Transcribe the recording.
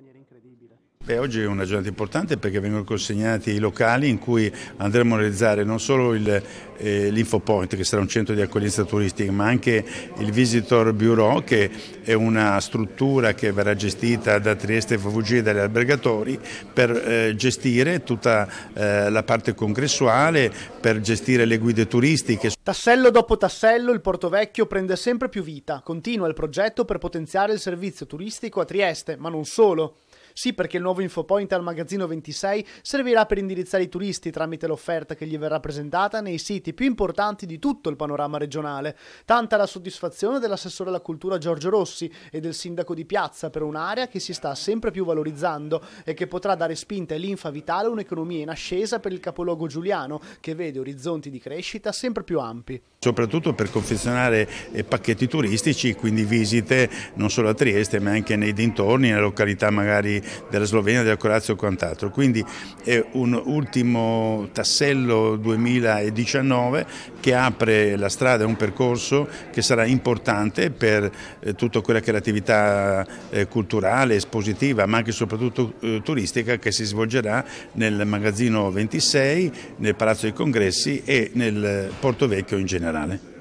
maniera incredibile. Beh, oggi è una giornata importante perché vengono consegnati i locali in cui andremo a realizzare non solo eh, l'InfoPoint, eh, che sarà un centro di accoglienza turistica, ma anche il Visitor Bureau, che è una struttura che verrà gestita da Trieste e FVG e dagli albergatori per eh, gestire tutta eh, la parte congressuale, per gestire le guide turistiche. Tassello dopo tassello il Porto Vecchio prende sempre più vita. Continua il progetto per potenziare il servizio turistico a Trieste, ma non solo. Sì, perché il nuovo infopoint al magazzino 26 servirà per indirizzare i turisti tramite l'offerta che gli verrà presentata nei siti più importanti di tutto il panorama regionale. Tanta la soddisfazione dell'assessore alla cultura Giorgio Rossi e del sindaco di Piazza per un'area che si sta sempre più valorizzando e che potrà dare spinta e linfa vitale a un'economia in ascesa per il capoluogo giuliano che vede orizzonti di crescita sempre più ampi. Soprattutto per confezionare eh, pacchetti turistici, quindi visite non solo a Trieste ma anche nei dintorni, nelle località magari della Slovenia, della Croazia o quant'altro. Quindi è un ultimo tassello 2019 che apre la strada a un percorso che sarà importante per eh, tutta quella che è l'attività eh, culturale, espositiva, ma anche e soprattutto eh, turistica che si svolgerà nel magazzino 26, nel Palazzo dei Congressi e nel Porto Vecchio in generale.